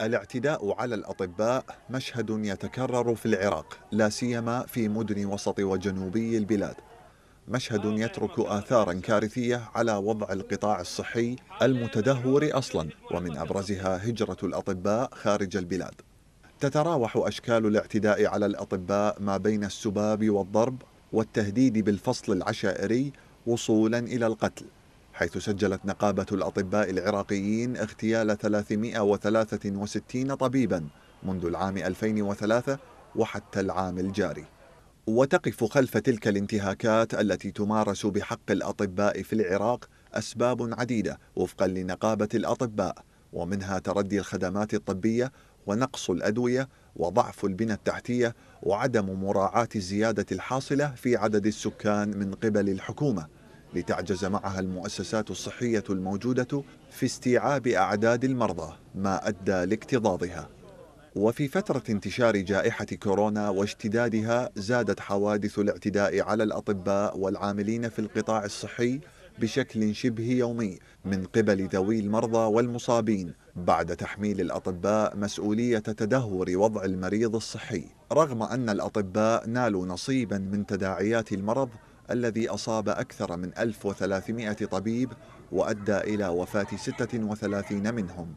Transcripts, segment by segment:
الاعتداء على الاطباء مشهد يتكرر في العراق لا سيما في مدن وسط وجنوبي البلاد مشهد يترك اثارا كارثيه على وضع القطاع الصحي المتدهور اصلا ومن ابرزها هجره الاطباء خارج البلاد تتراوح اشكال الاعتداء على الاطباء ما بين السباب والضرب والتهديد بالفصل العشائري وصولا الى القتل حيث سجلت نقابة الأطباء العراقيين اغتيال 363 طبيبا منذ العام 2003 وحتى العام الجاري وتقف خلف تلك الانتهاكات التي تمارس بحق الأطباء في العراق أسباب عديدة وفقا لنقابة الأطباء ومنها تردي الخدمات الطبية ونقص الأدوية وضعف البنى التحتية وعدم مراعاة الزيادة الحاصلة في عدد السكان من قبل الحكومة لتعجز معها المؤسسات الصحية الموجودة في استيعاب أعداد المرضى ما أدى لاكتظاظها وفي فترة انتشار جائحة كورونا واشتدادها زادت حوادث الاعتداء على الأطباء والعاملين في القطاع الصحي بشكل شبه يومي من قبل ذوي المرضى والمصابين بعد تحميل الأطباء مسؤولية تدهور وضع المريض الصحي رغم أن الأطباء نالوا نصيبا من تداعيات المرض الذي أصاب أكثر من 1300 طبيب وأدى إلى وفاة 36 منهم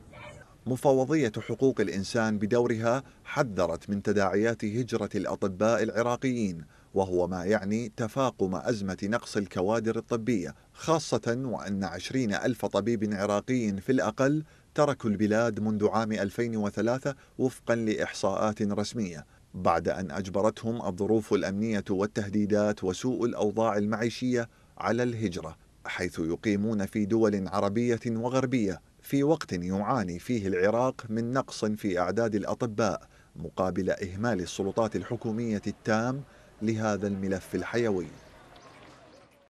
مفوضية حقوق الإنسان بدورها حذرت من تداعيات هجرة الأطباء العراقيين وهو ما يعني تفاقم أزمة نقص الكوادر الطبية خاصة وأن عشرين ألف طبيب عراقي في الأقل تركوا البلاد منذ عام 2003 وفقا لإحصاءات رسمية بعد أن أجبرتهم الظروف الأمنية والتهديدات وسوء الأوضاع المعيشية على الهجرة حيث يقيمون في دول عربية وغربية في وقت يعاني فيه العراق من نقص في أعداد الأطباء مقابل إهمال السلطات الحكومية التام لهذا الملف الحيوي